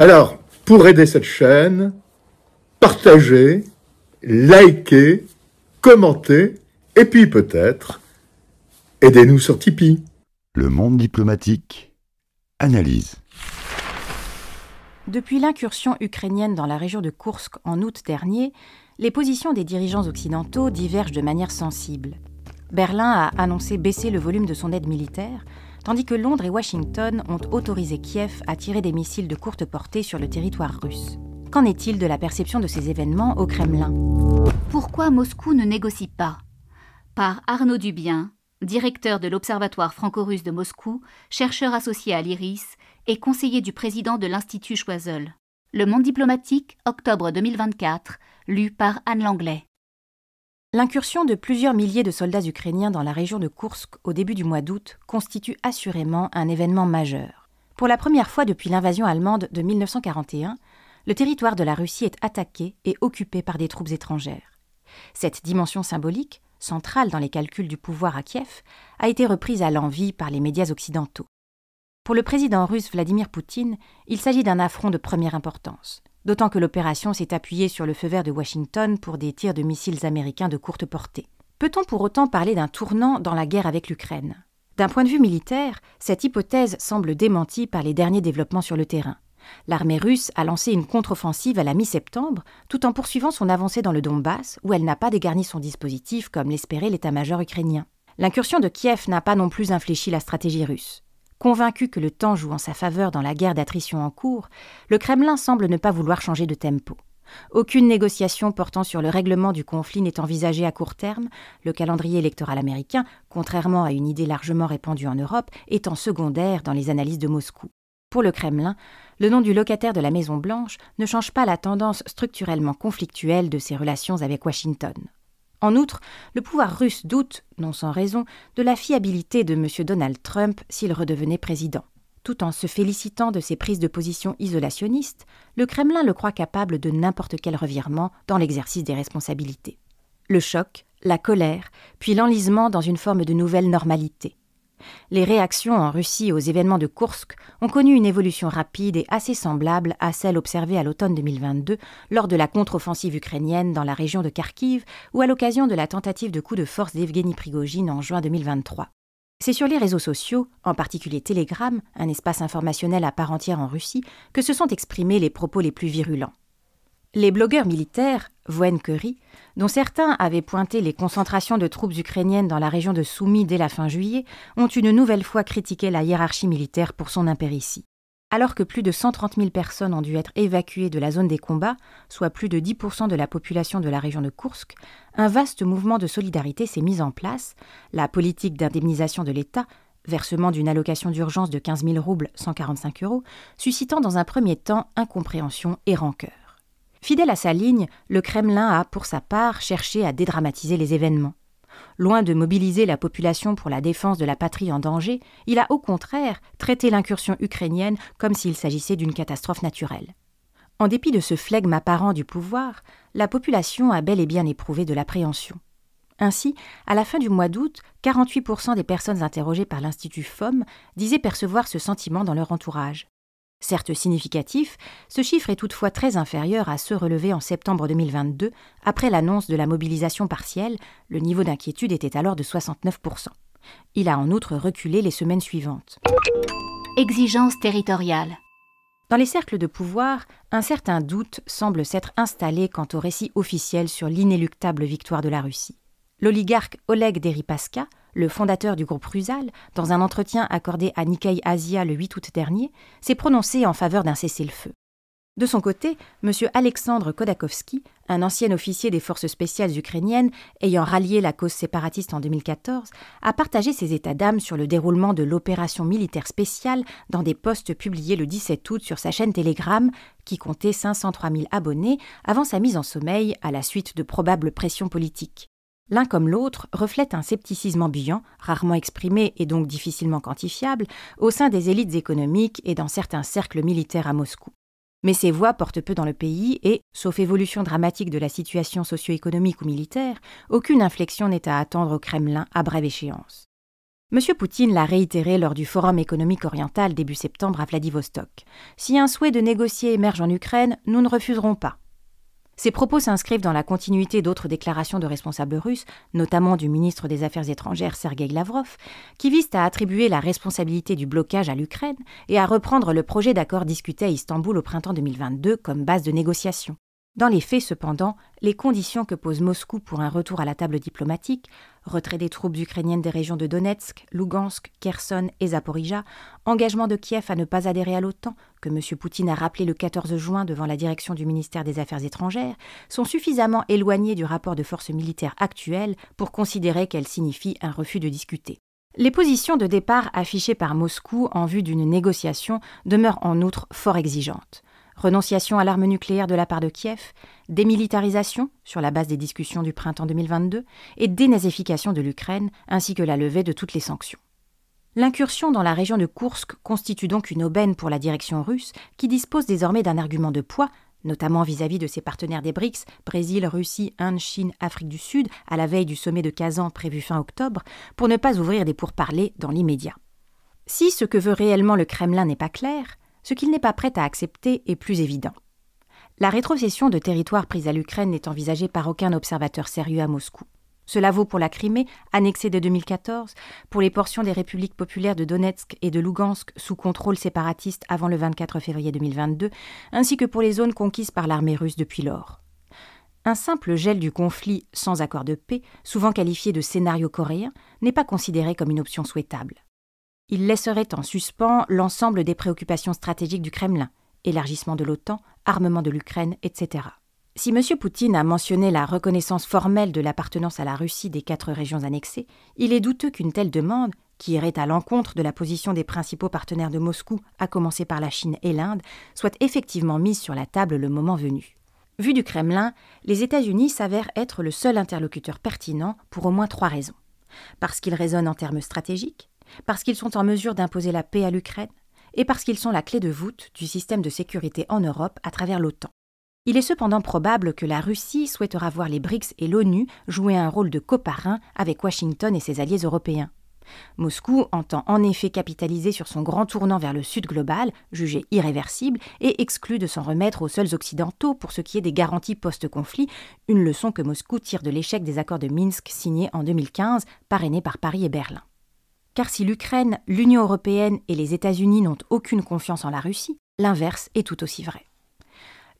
Alors, pour aider cette chaîne, partagez, likez, commentez, et puis peut-être, aidez-nous sur Tipeee. Le monde diplomatique, analyse. Depuis l'incursion ukrainienne dans la région de Kursk en août dernier, les positions des dirigeants occidentaux divergent de manière sensible. Berlin a annoncé baisser le volume de son aide militaire, tandis que Londres et Washington ont autorisé Kiev à tirer des missiles de courte portée sur le territoire russe. Qu'en est-il de la perception de ces événements au Kremlin Pourquoi Moscou ne négocie pas Par Arnaud Dubien, directeur de l'Observatoire franco-russe de Moscou, chercheur associé à l'IRIS et conseiller du président de l'Institut Choiseul. Le Monde diplomatique, octobre 2024, lu par Anne Langlais. L'incursion de plusieurs milliers de soldats ukrainiens dans la région de Koursk au début du mois d'août constitue assurément un événement majeur. Pour la première fois depuis l'invasion allemande de 1941, le territoire de la Russie est attaqué et occupé par des troupes étrangères. Cette dimension symbolique, centrale dans les calculs du pouvoir à Kiev, a été reprise à l'envi par les médias occidentaux. Pour le président russe Vladimir Poutine, il s'agit d'un affront de première importance d'autant que l'opération s'est appuyée sur le feu vert de Washington pour des tirs de missiles américains de courte portée. Peut-on pour autant parler d'un tournant dans la guerre avec l'Ukraine D'un point de vue militaire, cette hypothèse semble démentie par les derniers développements sur le terrain. L'armée russe a lancé une contre-offensive à la mi-septembre, tout en poursuivant son avancée dans le Donbass, où elle n'a pas dégarni son dispositif comme l'espérait l'état-major ukrainien. L'incursion de Kiev n'a pas non plus infléchi la stratégie russe. Convaincu que le temps joue en sa faveur dans la guerre d'attrition en cours, le Kremlin semble ne pas vouloir changer de tempo. Aucune négociation portant sur le règlement du conflit n'est envisagée à court terme, le calendrier électoral américain, contrairement à une idée largement répandue en Europe, étant secondaire dans les analyses de Moscou. Pour le Kremlin, le nom du locataire de la Maison Blanche ne change pas la tendance structurellement conflictuelle de ses relations avec Washington. En outre, le pouvoir russe doute, non sans raison, de la fiabilité de M. Donald Trump s'il redevenait président. Tout en se félicitant de ses prises de position isolationnistes, le Kremlin le croit capable de n'importe quel revirement dans l'exercice des responsabilités. Le choc, la colère, puis l'enlisement dans une forme de nouvelle normalité. Les réactions en Russie aux événements de Kursk ont connu une évolution rapide et assez semblable à celle observée à l'automne 2022 lors de la contre-offensive ukrainienne dans la région de Kharkiv ou à l'occasion de la tentative de coup de force d'Evgeny Prigogine en juin 2023. C'est sur les réseaux sociaux, en particulier Telegram, un espace informationnel à part entière en Russie, que se sont exprimés les propos les plus virulents. Les blogueurs militaires, Voen dont certains avaient pointé les concentrations de troupes ukrainiennes dans la région de Soumy dès la fin juillet, ont une nouvelle fois critiqué la hiérarchie militaire pour son impéritie. Alors que plus de 130 000 personnes ont dû être évacuées de la zone des combats, soit plus de 10% de la population de la région de Koursk, un vaste mouvement de solidarité s'est mis en place. La politique d'indemnisation de l'État, versement d'une allocation d'urgence de 15 000 roubles, 145 euros, suscitant dans un premier temps incompréhension et rancœur. Fidèle à sa ligne, le Kremlin a, pour sa part, cherché à dédramatiser les événements. Loin de mobiliser la population pour la défense de la patrie en danger, il a au contraire traité l'incursion ukrainienne comme s'il s'agissait d'une catastrophe naturelle. En dépit de ce flegme apparent du pouvoir, la population a bel et bien éprouvé de l'appréhension. Ainsi, à la fin du mois d'août, 48% des personnes interrogées par l'Institut FOM disaient percevoir ce sentiment dans leur entourage. Certes significatif, ce chiffre est toutefois très inférieur à ceux relevés en septembre 2022 après l'annonce de la mobilisation partielle, le niveau d'inquiétude était alors de 69%. Il a en outre reculé les semaines suivantes. Exigence territoriale. Dans les cercles de pouvoir, un certain doute semble s'être installé quant au récit officiel sur l'inéluctable victoire de la Russie. L'oligarque Oleg Deripaska le fondateur du groupe Rusal, dans un entretien accordé à Nikkei Asia le 8 août dernier, s'est prononcé en faveur d'un cessez-le-feu. De son côté, M. Alexandre Kodakovsky, un ancien officier des forces spéciales ukrainiennes ayant rallié la cause séparatiste en 2014, a partagé ses états d'âme sur le déroulement de l'opération militaire spéciale dans des postes publiés le 17 août sur sa chaîne Telegram, qui comptait 503 000 abonnés avant sa mise en sommeil à la suite de probables pressions politiques. L'un comme l'autre reflète un scepticisme ambiant, rarement exprimé et donc difficilement quantifiable, au sein des élites économiques et dans certains cercles militaires à Moscou. Mais ces voix portent peu dans le pays et, sauf évolution dramatique de la situation socio-économique ou militaire, aucune inflexion n'est à attendre au Kremlin à brève échéance. M. Poutine l'a réitéré lors du Forum économique oriental début septembre à Vladivostok. Si un souhait de négocier émerge en Ukraine, nous ne refuserons pas, ces propos s'inscrivent dans la continuité d'autres déclarations de responsables russes, notamment du ministre des Affaires étrangères Sergei Lavrov, qui visent à attribuer la responsabilité du blocage à l'Ukraine et à reprendre le projet d'accord discuté à Istanbul au printemps 2022 comme base de négociation. Dans les faits, cependant, les conditions que pose Moscou pour un retour à la table diplomatique retrait des troupes ukrainiennes des régions de Donetsk, Lugansk, Kherson et Zaporijja, engagement de Kiev à ne pas adhérer à l'OTAN, que M. Poutine a rappelé le 14 juin devant la direction du ministère des Affaires étrangères, sont suffisamment éloignés du rapport de force militaire actuel pour considérer qu'elle signifie un refus de discuter. Les positions de départ affichées par Moscou en vue d'une négociation demeurent en outre fort exigeantes. Renonciation à l'arme nucléaire de la part de Kiev, démilitarisation, sur la base des discussions du printemps 2022, et dénazification de l'Ukraine, ainsi que la levée de toutes les sanctions. L'incursion dans la région de Koursk constitue donc une aubaine pour la direction russe, qui dispose désormais d'un argument de poids, notamment vis à -vis de ses partenaires des BRICS, Brésil, Russie, Inde, Chine, Afrique du Sud, à la veille du sommet de Kazan prévu fin octobre, pour ne pas ouvrir des pourparlers dans l'immédiat. Si ce que veut réellement le Kremlin n'est pas clair, ce qu'il n'est pas prêt à accepter est plus évident. La rétrocession de territoires pris à l'Ukraine n'est envisagée par aucun observateur sérieux à Moscou. Cela vaut pour la Crimée, annexée de 2014, pour les portions des républiques populaires de Donetsk et de Lugansk sous contrôle séparatiste avant le 24 février 2022, ainsi que pour les zones conquises par l'armée russe depuis lors. Un simple gel du conflit sans accord de paix, souvent qualifié de scénario coréen, n'est pas considéré comme une option souhaitable. Il laisserait en suspens l'ensemble des préoccupations stratégiques du Kremlin, élargissement de l'OTAN, armement de l'Ukraine, etc. Si M. Poutine a mentionné la reconnaissance formelle de l'appartenance à la Russie des quatre régions annexées, il est douteux qu'une telle demande, qui irait à l'encontre de la position des principaux partenaires de Moscou, à commencer par la Chine et l'Inde, soit effectivement mise sur la table le moment venu. Vu du Kremlin, les États-Unis s'avèrent être le seul interlocuteur pertinent pour au moins trois raisons. Parce qu'ils raisonnent en termes stratégiques, parce qu'ils sont en mesure d'imposer la paix à l'Ukraine et parce qu'ils sont la clé de voûte du système de sécurité en Europe à travers l'OTAN. Il est cependant probable que la Russie souhaitera voir les BRICS et l'ONU jouer un rôle de coparrain avec Washington et ses alliés européens. Moscou entend en effet capitaliser sur son grand tournant vers le sud global, jugé irréversible, et exclu de s'en remettre aux seuls occidentaux pour ce qui est des garanties post-conflit, une leçon que Moscou tire de l'échec des accords de Minsk signés en 2015, parrainés par Paris et Berlin car si l'Ukraine, l'Union européenne et les États-Unis n'ont aucune confiance en la Russie, l'inverse est tout aussi vrai.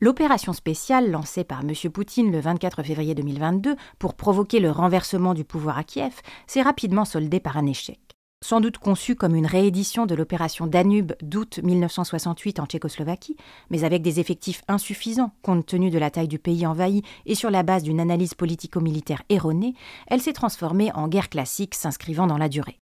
L'opération spéciale lancée par M. Poutine le 24 février 2022 pour provoquer le renversement du pouvoir à Kiev s'est rapidement soldée par un échec. Sans doute conçue comme une réédition de l'opération Danube d'août 1968 en Tchécoslovaquie, mais avec des effectifs insuffisants compte tenu de la taille du pays envahi et sur la base d'une analyse politico-militaire erronée, elle s'est transformée en guerre classique s'inscrivant dans la durée.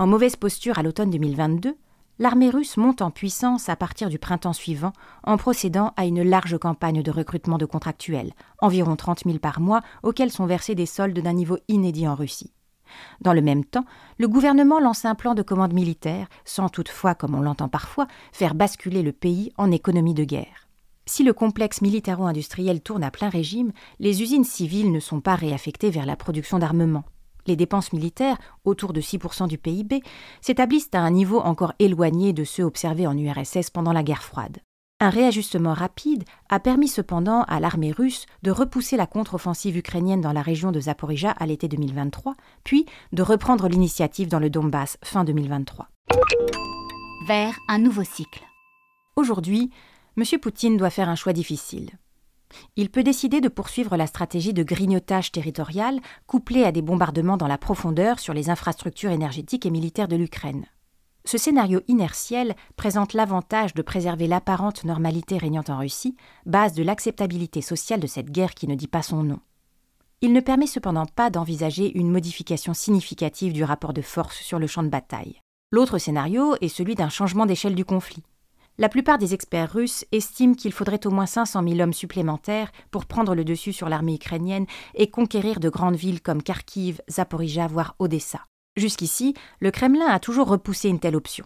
En mauvaise posture à l'automne 2022, l'armée russe monte en puissance à partir du printemps suivant en procédant à une large campagne de recrutement de contractuels, environ 30 000 par mois, auxquels sont versés des soldes d'un niveau inédit en Russie. Dans le même temps, le gouvernement lance un plan de commande militaire, sans toutefois, comme on l'entend parfois, faire basculer le pays en économie de guerre. Si le complexe militaro-industriel tourne à plein régime, les usines civiles ne sont pas réaffectées vers la production d'armement les dépenses militaires, autour de 6% du PIB, s'établissent à un niveau encore éloigné de ceux observés en URSS pendant la guerre froide. Un réajustement rapide a permis cependant à l'armée russe de repousser la contre-offensive ukrainienne dans la région de Zaporijja à l'été 2023, puis de reprendre l'initiative dans le Donbass fin 2023. Vers un nouveau cycle. Aujourd'hui, M. Poutine doit faire un choix difficile. Il peut décider de poursuivre la stratégie de grignotage territorial couplée à des bombardements dans la profondeur sur les infrastructures énergétiques et militaires de l'Ukraine. Ce scénario inertiel présente l'avantage de préserver l'apparente normalité régnante en Russie, base de l'acceptabilité sociale de cette guerre qui ne dit pas son nom. Il ne permet cependant pas d'envisager une modification significative du rapport de force sur le champ de bataille. L'autre scénario est celui d'un changement d'échelle du conflit la plupart des experts russes estiment qu'il faudrait au moins 500 000 hommes supplémentaires pour prendre le dessus sur l'armée ukrainienne et conquérir de grandes villes comme Kharkiv, Zaporijja, voire Odessa. Jusqu'ici, le Kremlin a toujours repoussé une telle option.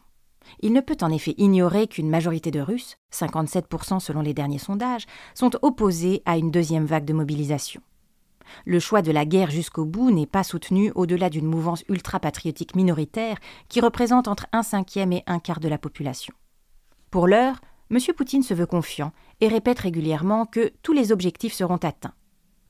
Il ne peut en effet ignorer qu'une majorité de Russes, 57% selon les derniers sondages, sont opposés à une deuxième vague de mobilisation. Le choix de la guerre jusqu'au bout n'est pas soutenu au-delà d'une mouvance ultra-patriotique minoritaire qui représente entre un cinquième et un quart de la population. Pour l'heure, M. Poutine se veut confiant et répète régulièrement que tous les objectifs seront atteints.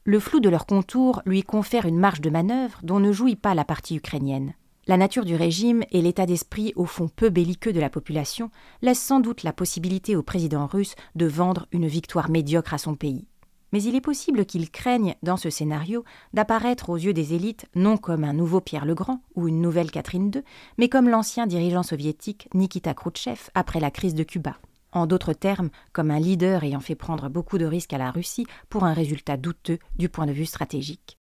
Le flou de leurs contours lui confère une marge de manœuvre dont ne jouit pas la partie ukrainienne. La nature du régime et l'état d'esprit au fond peu belliqueux de la population laissent sans doute la possibilité au président russe de vendre une victoire médiocre à son pays mais il est possible qu'il craigne, dans ce scénario, d'apparaître aux yeux des élites non comme un nouveau Pierre le Grand ou une nouvelle Catherine II, mais comme l'ancien dirigeant soviétique Nikita Khrouchtchev après la crise de Cuba. En d'autres termes, comme un leader ayant fait prendre beaucoup de risques à la Russie pour un résultat douteux du point de vue stratégique.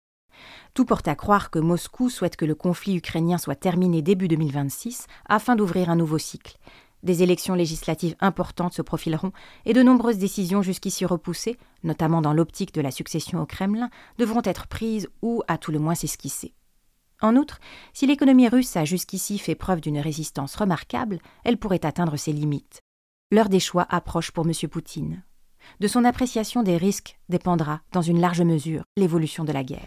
Tout porte à croire que Moscou souhaite que le conflit ukrainien soit terminé début 2026 afin d'ouvrir un nouveau cycle. Des élections législatives importantes se profileront et de nombreuses décisions jusqu'ici repoussées, notamment dans l'optique de la succession au Kremlin, devront être prises ou à tout le moins s'esquisser. En outre, si l'économie russe a jusqu'ici fait preuve d'une résistance remarquable, elle pourrait atteindre ses limites. L'heure des choix approche pour M. Poutine. De son appréciation des risques dépendra, dans une large mesure, l'évolution de la guerre.